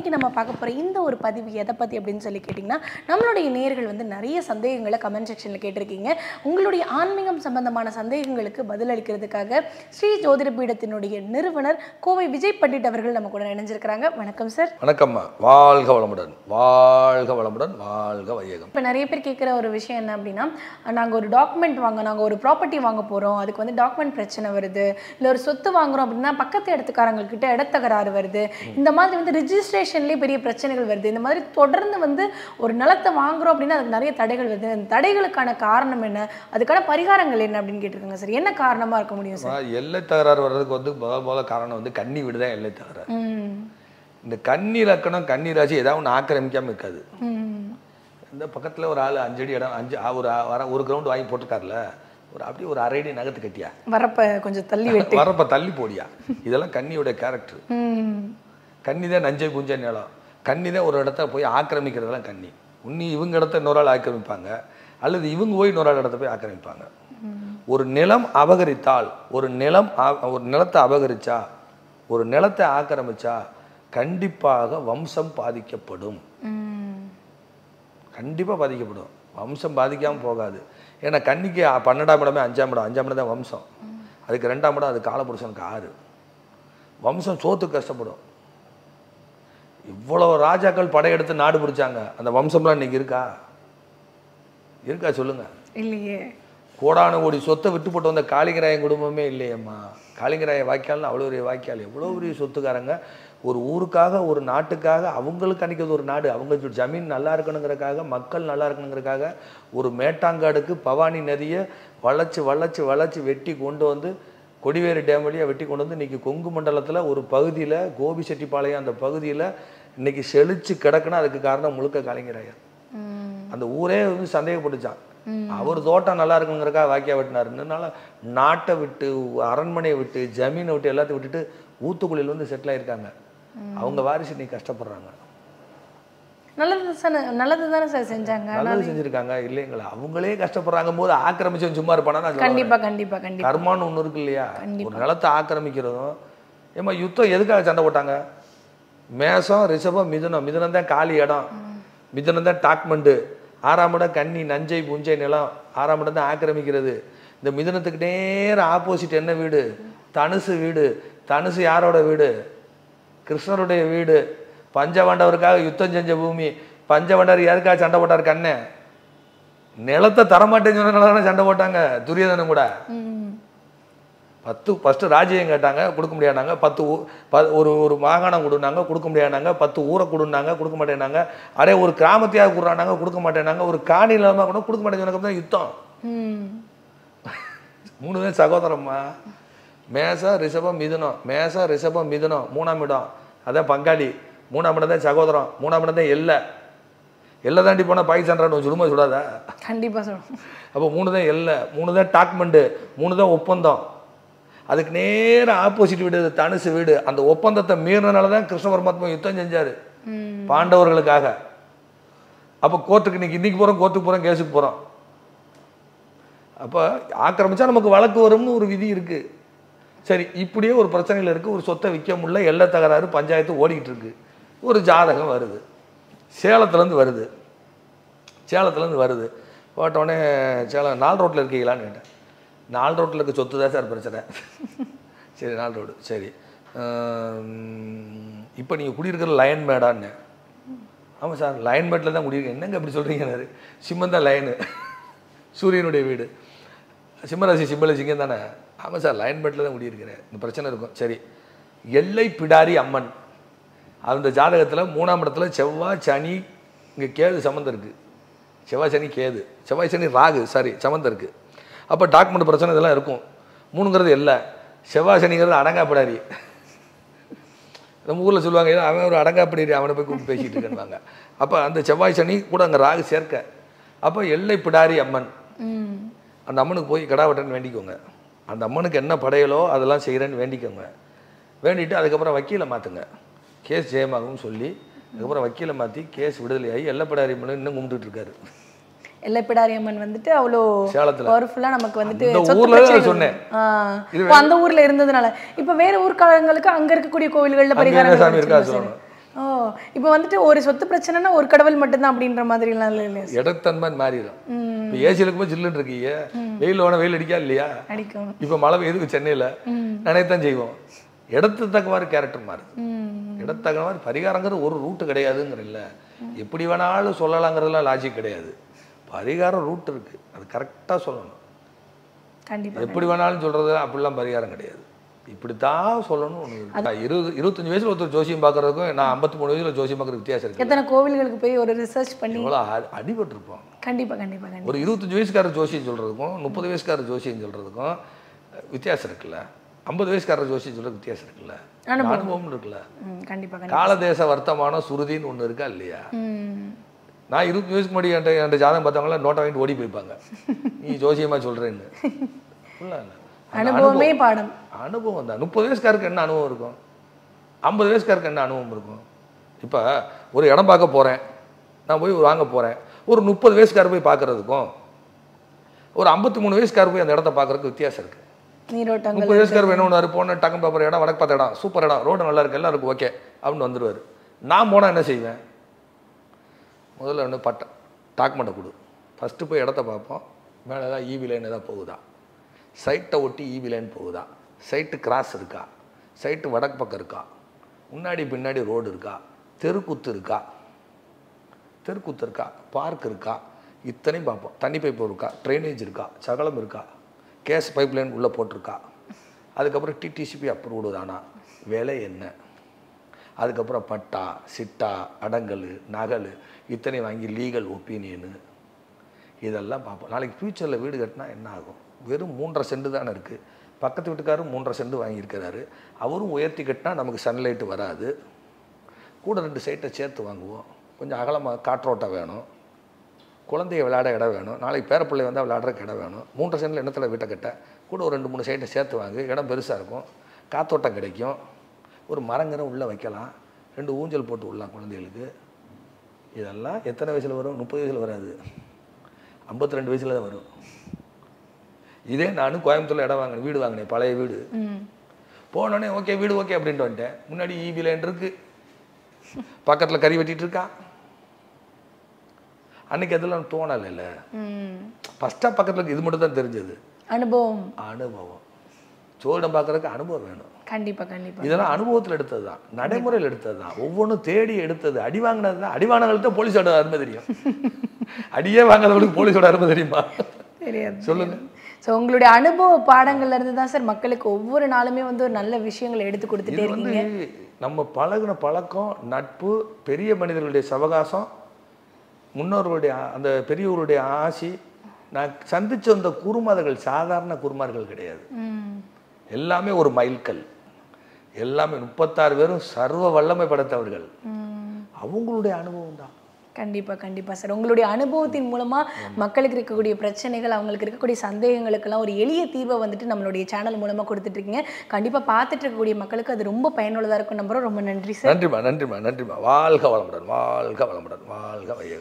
இன்றைக்கி நம்ம பார்க்க போகிற இந்த ஒரு பதிவு எதை பற்றி அப்படின்னு சொல்லி கேட்டிங்கன்னா நம்மளுடைய நேர்கள் வந்து நிறைய சந்தேகங்களை கமெண்ட் செக்ஷனில் கேட்டிருக்கீங்க உங்களுடைய ஆன்மீகம் சம்பந்தமான சந்தேகங்களுக்கு பதிலளிக்கிறதுக்காக ஸ்ரீ ஜோதிட பீடத்தினுடைய நிறுவனர் கோவை விஜய் பண்டிட் அவர்கள் நம்ம கூட இணைஞ்சிருக்கிறாங்க வணக்கம் சார் வணக்கம் வாழ்க வளமுடன் வாழ்க வளமுடன் வாழ்க வையகம் இப்போ நிறைய பேர் கேட்குற ஒரு விஷயம் என்ன அப்படின்னா நாங்கள் ஒரு டாக்குமெண்ட் வாங்க நாங்கள் ஒரு ப்ராப்பர்ட்டி வாங்க போகிறோம் அதுக்கு வந்து டாக்குமெண்ட் பிரச்சனை வருது இல்லை ஒரு சொத்து வாங்குகிறோம் அப்படின்னா பக்கத்து கிட்ட இடத்தகராறு வருது இந்த மாதிரி வந்து ரிஜிஸ்ட்ரேஷன் கம்யூனிகேஷன்லேயே பெரிய பிரச்சனைகள் வருது இந்த மாதிரி தொடர்ந்து வந்து ஒரு நிலத்தை வாங்குகிறோம் அப்படின்னா அதுக்கு நிறைய தடைகள் வருது அந்த தடைகளுக்கான காரணம் என்ன அதுக்கான பரிகாரங்கள் என்ன அப்படின்னு கேட்டிருக்காங்க சார் என்ன காரணமாக இருக்க முடியும் சார் எல்லை தகராறு வர்றதுக்கு வந்து முதல் முதல் காரணம் வந்து கண்ணி வீடு எல்லை தகராறு இந்த கண்ணி லக்கணம் கண்ணி ராசி ஏதாவது ஒன்று ஆக்கிரமிக்காமல் இருக்காது இந்த பக்கத்தில் ஒரு ஆள் அஞ்சடி இடம் அஞ்சு ஒரு வர ஒரு கிரவுண்ட் வாங்கி போட்டிருக்காருல ஒரு அப்படியே ஒரு அரை அடி நகத்து கட்டியா வரப்ப கொஞ்சம் தள்ளி வரப்ப தள்ளி போடியா இதெல்லாம் கண்ணியோட கேரக்டர் கன்னி தான் நஞ்சை பூஞ்ச நிலம் கன்னி தான் ஒரு இடத்த போய் ஆக்கிரமிக்கிறதெல்லாம் கன்னி உன்னி இவங்க இடத்த இன்னொரு ஆள் ஆக்கிரமிப்பாங்க அல்லது இவங்க போய் இன்னொரு இடத்த போய் ஆக்கிரமிப்பாங்க ஒரு நிலம் அபகரித்தால் ஒரு நிலம் ஒரு நிலத்தை அபகரிச்சா ஒரு நிலத்தை ஆக்கிரமிச்சா கண்டிப்பாக வம்சம் பாதிக்கப்படும் கண்டிப்பாக பாதிக்கப்படும் வம்சம் பாதிக்காமல் போகாது ஏன்னா கன்னிக்கு பன்னெண்டாம் இடமே அஞ்சாம் இடம் அஞ்சாம் இடம் தான் வம்சம் அதுக்கு ரெண்டாம் இடம் அது காலபுருஷனுக்கு ஆறு வம்சம் சோத்து கஷ்டப்படும் இவ்வளோ ராஜாக்கள் படையெடுத்து நாடு பிடிச்சாங்க அந்த வம்சம்லாம் இன்னைக்கு இருக்கா இருக்கா சொல்லுங்க இல்லையே கோடான கோடி சொத்தை விட்டு போட்டு வந்த காளிங்கராயன் குடும்பமே இல்லையம்மா காளிங்கராய வாய்க்கால்னு அவ்வளோ பெரிய வாய்க்கால் எவ்வளோ பெரிய சொத்துக்காரங்க ஒரு ஊருக்காக ஒரு நாட்டுக்காக அவங்களுக்கு அன்றைக்கி ஒரு நாடு அவங்க ஜமீன் நல்லா இருக்கணுங்கிறக்காக மக்கள் நல்லா இருக்கணுங்கிறக்காக ஒரு மேட்டாங்காடுக்கு பவானி நதியை வளைச்சி வளைச்சி வளைச்சி வெட்டி கொண்டு வந்து கொடிவேரி டேம் வழியாக வெட்டி கொண்டு வந்து இன்றைக்கி கொங்கு மண்டலத்தில் ஒரு பகுதியில் கோபி செட்டிப்பாளையம் அந்த பகுதியில் இன்றைக்கி செழித்து கிடக்குன்னா அதுக்கு காரணம் முழுக்க கலைஞர் அந்த ஊரே வந்து சந்தேகப்பட்டுச்சான் அவர் தோட்டம் நல்லா இருக்குங்கிறக்கா வாக்கியா வெட்டினார்னால நாட்டை விட்டு அரண்மனையை விட்டு ஜமீனை விட்டு எல்லாத்தையும் விட்டுட்டு ஊத்துக்குழியில் வந்து செட்டில் ஆயிருக்காங்க அவங்க வாரிசு இன்னைக்கு கஷ்டப்படுறாங்க நல்லது தானே நல்லது தானே சார் செஞ்சாங்க நல்லது செஞ்சுருக்காங்க இல்லைங்களா அவங்களே கஷ்டப்படுறாங்க போது ஆக்கிரமிச்சவன் சும்மா இருப்பானா கண்டிப்பாக கண்டிப்பாக கண்டிப்பாக கர்மான்னு ஒன்று இருக்கு இல்லையா ஒரு நிலத்தை ஆக்கிரமிக்கிறதும் ஏமா யுத்தம் எதுக்காக சண்டை போட்டாங்க மேசம் ரிஷபம் மிதுனம் மிதுனம் தான் காலி இடம் மிதுனம் தான் டாக்மெண்ட்டு ஆறாம் இடம் கன்னி நஞ்சை புஞ்சை நிலம் ஆறாம் இடம் தான் ஆக்கிரமிக்கிறது இந்த மிதுனத்துக்கு நேரம் ஆப்போசிட் என்ன வீடு தனுசு வீடு தனுசு யாரோட வீடு கிருஷ்ணருடைய வீடு பஞ்சவண்டவருக்காக யுத்தம் செஞ்ச பூமி பஞ்சவண்டர் யாருக்காக சண்டை போட்டார் கண்ணு நிலத்தை தரமாட்டேன்னு சொன்ன சண்டை போட்டாங்க துரியோதனம் கூட பத்து ஃபஸ்ட்டு ராஜ்யம் கேட்டாங்க கொடுக்க முடியாதாங்க பத்து ஒரு ஒரு மாகாணம் கொடுனாங்க கொடுக்க முடியாதாங்க பத்து ஊரை கொடுனாங்க கொடுக்க மாட்டேனாங்க அரே ஒரு கிராமத்தையாக கொடுறானாங்க கொடுக்க மாட்டேனாங்க ஒரு காணி இல்லாமல் கூட கொடுக்க மாட்டேங்க தான் யுத்தம் மூணு பேர் சகோதரம்மா மேசம் ரிஷபம் மிதுனம் மேசம் ரிஷபம் மிதுனம் மூணாம் இடம் அதான் பங்காளி மூணாம் இடம் தான் சகோதரம் மூணாம் இடம் தான் எல்லை எல்லை தாண்டி போனால் பாகிஸ்தான்றான்னு சொல்லுமா சொல்லாதா கண்டிப்பாக சொல்லும் அப்போ மூணு தான் எல்லை மூணு தான் டாக்குமெண்ட்டு மூணு தான் ஒப்பந்தம் அதுக்கு நேரம் ஆப்போசிட் வீடு தனுசு வீடு அந்த ஒப்பந்தத்தை மீறினால தான் கிருஷ்ண பரமாத்மா யுத்தம் செஞ்சார் பாண்டவர்களுக்காக அப்போ கோர்ட்டுக்கு இன்னைக்கு இன்றைக்கி போகிறோம் கோர்ட்டுக்கு போகிறோம் கேஸுக்கு போகிறோம் அப்போ ஆக்கிரமிச்சா நமக்கு வழக்கு வரும்னு ஒரு விதி இருக்குது சரி இப்படியே ஒரு பிரச்சனையில் இருக்குது ஒரு சொத்தை விற்க முடியல எல்லை தகராறு பஞ்சாயத்து ஓடிக்கிட்டு இருக்குது ஒரு ஜாதகம் வருது சேலத்துலேருந்து வருது சேலத்துலேருந்து வருது போட்டோடனே சேலம் நாலு ரோட்டில் இருக்கீங்களான்னு கேட்டேன் நாலு ரோட்டில் இருக்க சொத்து தான் சார் பிரச்சனை சரி நாலு ரோடு சரி இப்போ நீங்கள் குடியிருக்கிற லயன் மேடான்னு ஆமாம் சார் லயன் மேட்டில் தான் குடியிருக்கேன் என்னங்க அப்படி சொல்கிறீங்க சிம்மன் தான் லயனு சூரியனுடைய வீடு சிம்மராசி சிம்மலசிங்க தானே ஆமாம் சார் லயன் மேட்டில் தான் குடியிருக்கிறேன் இந்த பிரச்சனை இருக்கும் சரி எல்லை பிடாரி அம்மன் அந்த ஜாதகத்தில் மூணாம் இடத்துல செவ்வாய் சனி இங்கே கேது சம்மந்தம் இருக்குது செவ்வாய் சனி கேது செவ்வாய் சனி ராகு சாரி சம்மந்தம் இருக்குது அப்போ டாக்குமெண்ட் பிரச்சனை இதெல்லாம் இருக்கும் மூணுங்கிறது இல்லை செவ்வாய் சனிங்கிறது அடங்காப்படாரி நம்ம ஊரில் சொல்லுவாங்க அவன் ஒரு அடங்காப்படாரி அவனை போய் கூப்பிட்டு பேசிகிட்டு இருக்கேன்வாங்க அப்போ அந்த செவ்வாய் சனி கூட அங்கே ராகு சேர்க்க அப்போ எல்லை பிடாரி அம்மன் அந்த அம்மனுக்கு போய் கடாவட்டன்னு வேண்டிக்கோங்க அந்த அம்மனுக்கு என்ன படையலோ அதெல்லாம் செய்கிறேன்னு வேண்டிக்கோங்க வேண்டிட்டு அதுக்கப்புறம் வக்கீலை மாற்றுங்க கேஸ் ஜெயமாகும்னு சொல்லி அதுக்கப்புறம் வக்கீலை மாத்தி கேஸ் விடுதலை ஆகி எல்லப்படாரி அம்மன் இன்னும் கும்பிட்டுட்டு இருக்காரு எல்லப்பிடாரி அம்மன் வந்துட்டு அவ்வளோ பவர்ஃபுல்லாக நமக்கு வந்துட்டு ஊர்ல சொன்னேன் அந்த ஊரில் இருந்ததுனால இப்போ வேற ஊர்க்காரங்களுக்கு அங்கே இருக்கக்கூடிய கோவில்களில் பரிகாரம் ஓ இப்போ வந்துட்டு ஒரு சொத்து பிரச்சனைனா ஒரு கடவுள் மட்டும்தான் அப்படின்ற மாதிரிலாம் இல்லை இடத்தன்மை மாறிடும் இப்போ ஏசி இருக்கும்போது ஜில்லுன்னு இருக்கீங்க வெயில் ஓன வெயில் அடிக்கா இல்லையா அடிக்கும் இப்போ மழை எதுக்கு சென்னையில் நினைத்தான் செய்வோம் இடத்துக்கு தக்கவாறு கேரக்டர் மாறுது இடத்தக்க மாதிரி பரிகாரங்கிறது ஒரு ரூட்டு கிடையாதுங்கிற இல்லை எப்படி வேணாலும் சொல்லலாங்கிறதுலாம் லாஜிக் கிடையாது பரிகாரம் ரூட் இருக்குது அது கரெக்டாக சொல்லணும் கண்டிப்பாக எப்படி வேணாலும் சொல்கிறது அப்படிலாம் பரிகாரம் கிடையாது இப்படித்தான் சொல்லணும் ஒன்று இருபது இருபத்தஞ்சு வயசில் ஒருத்தர் ஜோசியம் பார்க்குறதுக்கும் நான் ஐம்பத்தி மூணு வயசில் ஜோசியம் பார்க்குற வித்தியாசம் இருக்குது எத்தனை கோவில்களுக்கு போய் ஒரு ரிசர்ச் பண்ணி இவ்வளோ அடிபட்டிருப்போம் கண்டிப்பாக கண்டிப்பாக ஒரு இருபத்தஞ்சு வயசுக்காரர் ஜோசியம் சொல்கிறதுக்கும் முப்பது வயசுக்காரர் ஜோசியம் சொல்கிறதுக்கும் வித்தியாசம் இருக்குல்ல ஐம்பது வயசுக்காரர் ஜோசியம் சொல்ல வித்தியாசம் இருக்குல்ல அனுபவம் இருக்குல்ல கண்டிப்பாக காலதேச வர்த்தமானம் சுருதின்னு ஒன்று இருக்கா இல்லையா நான் இருபத்தி வயசுக்கு முன்னாடி என்கிட்ட ஜாதகம் பார்த்தவங்களாம் நோட்டை வாங்கிட்டு ஓடி போய்ப்பாங்க நீ ஜோசியமா சொல்றேன்னு அனுபவமே பாடம் அனுபவம் தான் முப்பது வயசுக்காருக்கு என்ன அனுபவம் இருக்கும் ஐம்பது வயசுக்காருக்கு என்ன அனுபவம் இருக்கும் இப்போ ஒரு இடம் பார்க்க போகிறேன் நான் போய் வாங்க போகிறேன் ஒரு முப்பது வயசுக்காரர் போய் பார்க்குறதுக்கும் ஒரு ஐம்பத்தி மூணு வயசுக்காரர் போய் அந்த இடத்த பார்க்குறதுக்கு வித்தியாசம் இருக்குது நீரோட்டங்கள் முப்பது வயசுக்கார் போன டக்கம் பேப்பர் இடம் வடக்கு பார்த்த இடம் சூப்பர் இடம் ரோடு நல்லா இருக்கு எல்லாம் இருக்கு ஓகே அப்படின்னு வந்துடுவார் நான் போனால் என்ன செய்வேன் முதல்ல ஒன்று பட்ட டாக்குமெண்ட்டை கொடு ஃபஸ்ட்டு போய் இடத்த பார்ப்போம் மேலே ஏதாவது ஈவி e லைன் ஏதாவது போகுதா சைட்டை ஒட்டி ஈவி e லைன் போகுதா சைட்டு கிராஸ் இருக்கா சைட்டு வடக்கு பக்கம் இருக்கா முன்னாடி பின்னாடி ரோடு இருக்கா தெருக்குத்து இருக்கா தெருக்குத்து இருக்கா பார்க் இருக்கா இத்தனையும் பார்ப்போம் தண்ணி பைப்பு இருக்கா ட்ரைனேஜ் இருக்கா சகலம் இருக்கா கேஸ் பைப்லைன் உள்ளே போட்டிருக்கா அதுக்கப்புறம் டிடிசிபி அப்ரூவ்டு தானா வேலை என்ன அதுக்கப்புறம் பட்டா சிட்டா அடங்கல் நகல் இத்தனை வாங்கி லீகல் ஒப்பீனியனு இதெல்லாம் பார்ப்போம் நாளைக்கு ஃப்யூச்சரில் வீடு கட்டினா என்ன ஆகும் வெறும் மூன்றரை செண்டு தானே இருக்குது பக்கத்து வீட்டுக்காரும் மூன்றரை செண்டு வாங்கியிருக்கிறாரு அவரும் உயர்த்தி கட்டினா நமக்கு சன்லைட்டு வராது கூட ரெண்டு சைட்டை சேர்த்து வாங்குவோம் கொஞ்சம் அகலமாக காற்றோட்டம் வேணும் குழந்தைய விளையாட இடம் வேணும் நாளைக்கு பேரப்பிள்ளை வந்தால் விளையாடுறக்கு இடம் வேணும் மூன்று சென்டில் இடத்துல வீட்டை கட்ட கூட ஒரு ரெண்டு மூணு சைட்டை சேர்த்து வாங்க இடம் பெருசாக இருக்கும் காத்தோட்டம் கிடைக்கும் ஒரு மரங்கரம் உள்ளே வைக்கலாம் ரெண்டு ஊஞ்சல் போட்டு விடலாம் குழந்தைகளுக்கு இதெல்லாம் எத்தனை வயசில் வரும் முப்பது வயசில் வராது ஐம்பத்தி ரெண்டு வயசில் தான் வரும் இதே நானும் கோயம்புத்தூரில் இடம் வாங்கினேன் வீடு வாங்கினேன் பழைய வீடு போனோடனே ஓகே வீடு ஓகே அப்படின்ட்டு வந்துட்டேன் முன்னாடி ஈபி இருக்குது பக்கத்தில் கறி வெட்டிகிட்டு இருக்கான் அன்னைக்கு அதெல்லாம் தோணலைல்ல ஃபஸ்ட்டாக பக்கத்தில் இது மட்டும் தான் தெரிஞ்சது அனுபவம் அனுபவம் சோழம் பார்க்கறதுக்கு அனுபவம் வேணும் கண்டிப்பாக கண்டிப்பாக இதெல்லாம் அனுபவத்தில் எடுத்தது தான் நடைமுறையில் எடுத்தது தான் ஒவ்வொன்றும் தேடி எடுத்தது அடி வாங்கினது தான் அடி போலீஸ் போலீஸோட அருமை தெரியும் அடியே வாங்காதவங்களுக்கு போலீஸோட அருமை தெரியுமா தெரியாது சொல்லுங்க ஸோ உங்களுடைய அனுபவ பாடங்கள்ல இருந்து தான் சார் மக்களுக்கு ஒவ்வொரு நாளுமே வந்து ஒரு நல்ல விஷயங்களை எடுத்து கொடுத்துட்டே இருக்கீங்க நம்ம பழகின பழக்கம் நட்பு பெரிய மனிதர்களுடைய சவகாசம் முன்னோர்களுடைய அந்த பெரியவருடைய ஆசி நான் சந்திச்ச அந்த குருமார்கள் சாதாரண குருமார்கள் கிடையாது எல்லாமே ஒரு மைல்கல் எல்லாமே முப்பத்தாறு பேரும் சர்வ வல்லமை படைத்தவர்கள் அவங்களுடைய அனுபவம் தான் கண்டிப்பாக கண்டிப்பாக சார் உங்களுடைய அனுபவத்தின் மூலமாக மக்களுக்கு இருக்கக்கூடிய பிரச்சனைகள் அவங்களுக்கு இருக்கக்கூடிய எல்லாம் ஒரு எளிய தீர்வை வந்துட்டு நம்மளுடைய சேனல் மூலமாக கொடுத்துட்ருக்கீங்க கண்டிப்பாக பார்த்துட்டு இருக்கக்கூடிய மக்களுக்கு அது ரொம்ப பயனுள்ளதாக இருக்கும் நம்புறோம் ரொம்ப நன்றி சார் நன்றிம்மா நன்றிம்மா நன்றிம்மா வாழ்க வளமுடன் வாழ்க வளமுடன் வாழ்க வையகம்